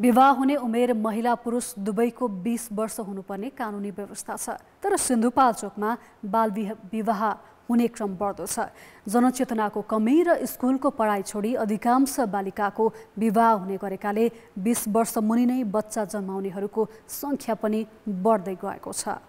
विवाह हुने उमेर महिला पुरुष दुवैको बिस वर्ष हुनुपर्ने कानुनी व्यवस्था छ तर सिन्धुपाल्चोकमा बाल विवाह हुने क्रम बढ्दो छ जनचेतनाको कमी र स्कुलको पढाइ छोडी अधिकांश बालिकाको विवाह हुने गरेकाले बिस वर्ष मुनि नै बच्चा जन्माउनेहरूको सङ्ख्या पनि बढ्दै गएको छ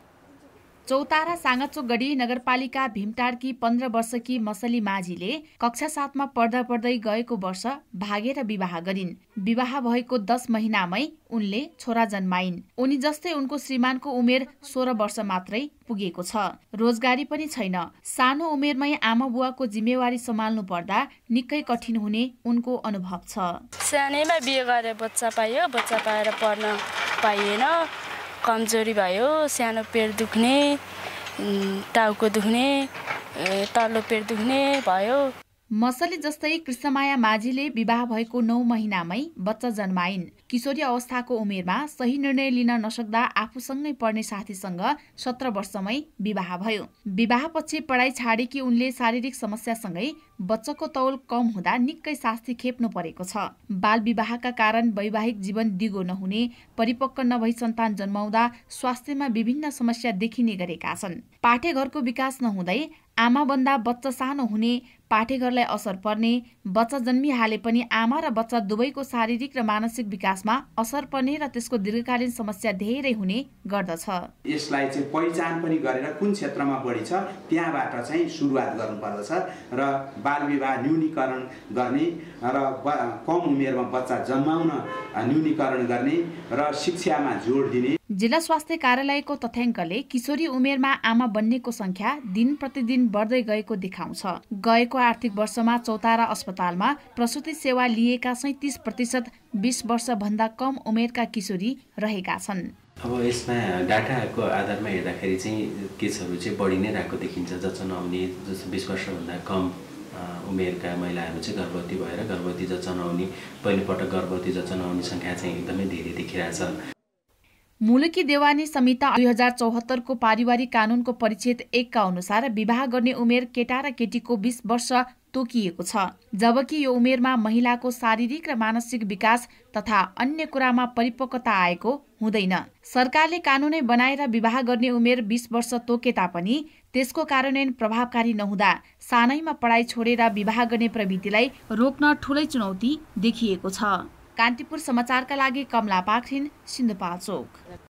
चौतारा साँगाचोक गढी नगरपालिका भीमटारकी पन्ध्र वर्षकी मसली माझीले कक्षा सातमा पढ्दा पढ्दै गएको वर्ष भागेर विवाह गरिन् विवाह भएको दस महिनामै उनले छोरा जन्माइन् उनी जस्तै उनको श्रीमानको उमेर सोह्र वर्ष मात्रै पुगेको छ रोजगारी पनि छैन सानो उमेरमै आमा बुवाको जिम्मेवारी सम्हाल्नु पर्दा निकै कठिन हुने उनको अनुभव छ सानैमा बिहे गरे बच्चा पायो बच्चा पाएर पढ्न पाइएन कमजोरी भयो सानो पेट दुख्ने टाउको दुख्ने तल्लो पेट दुख्ने भयो मसले जस्तै कृष्णमाया माझीले विवाह भएको नौ महिनामै बच्चा जन्माइन् किशोरी अवस्थाको उमेरमा सही निर्णय लिन नसक्दा आफूसँगै पढ्ने साथीसँग सत्र वर्षमै विवाह भयो विवाहपछि पढाइ छाडेकी उनले शारीरिक समस्यासँगै बच्चाको तौल कम हुँदा निकै शास्ति खेप्नु परेको छ बाल विवाहका कारण वैवाहिक जीवन दिगो नहुने परिपक्व नभई सन्तान जन्माउँदा स्वास्थ्यमा विभिन्न समस्या देखिने गरेका छन् पाठेघरको विकास नहुँदै आमाभन्दा बच्चा सानो हुने पाठेघरलाई असर पर्ने बच्चा जन्मिहाले पनि आमा र बच्चा दुवैको शारीरिक र मानसिक विकासमा असर पर्ने र त्यसको दीर्घकालीन समस्या धेरै हुने गर्दछ यसलाई चाहिँ पहिचान पनि गरेर कुन क्षेत्रमा बढी छ त्यहाँबाट चाहिँ सुरुवात गर्नुपर्दछ र बाल विवाह न्यूनीकरण गर्ने र कम उमेरमा बच्चा जन्माउन न्यूनीकरण गर्ने र शिक्षामा जोड दिने जिल्ला स्वास्थ्य कार्यालयको तथ्याङ्कले किशोरी उमेरमा आमा बन्नेको संख्या दिन प्रतिदिन बढ्दै गएको देखाउँछ गएको आर्थिक वर्षमा चौतारा अस्पतालमा प्रसुति सेवा लिएका सैतिस प्रतिशत बिस वर्षभन्दा कम उमेरका किशोरी रहेका छन् अब यसमा डाटाको आधारमा हेर्दाखेरि चाहिँ केसहरू चाहिँ बढी नै रहेको देखिन्छ जच्चा जस्तो बिस वर्षभन्दा कम उमेरका महिलाहरू चाहिँ गर्भवती भएर गर्भवती जचनाउने पहिलोपटक गर्भवती जच्चा सङ्ख्या चाहिँ एकदमै धेरै देखिरहेछ मुलुकी देवानी संहिता दुई हजार चौहत्तरको पारिवारिक कानुनको परिच्छेद एकका अनुसार विवाह गर्ने उमेर केटा र केटीको बिस वर्ष तोकिएको छ जबकि यो उमेरमा महिलाको शारीरिक र मानसिक विकास तथा अन्य कुरामा परिपक्वता आएको हुँदैन सरकारले कानुनै बनाएर विवाह गर्ने उमेर बिस वर्ष तोके तापनि त्यसको कार्यान्वयन प्रभावकारी नहुँदा सानैमा पढाइ छोडेर विवाह गर्ने प्रवृत्तिलाई रोक्न ठुलै चुनौती देखिएको छ कान्तिपुर समाचारका लागि कमला पाखरिन सिन्धुपाल्चोक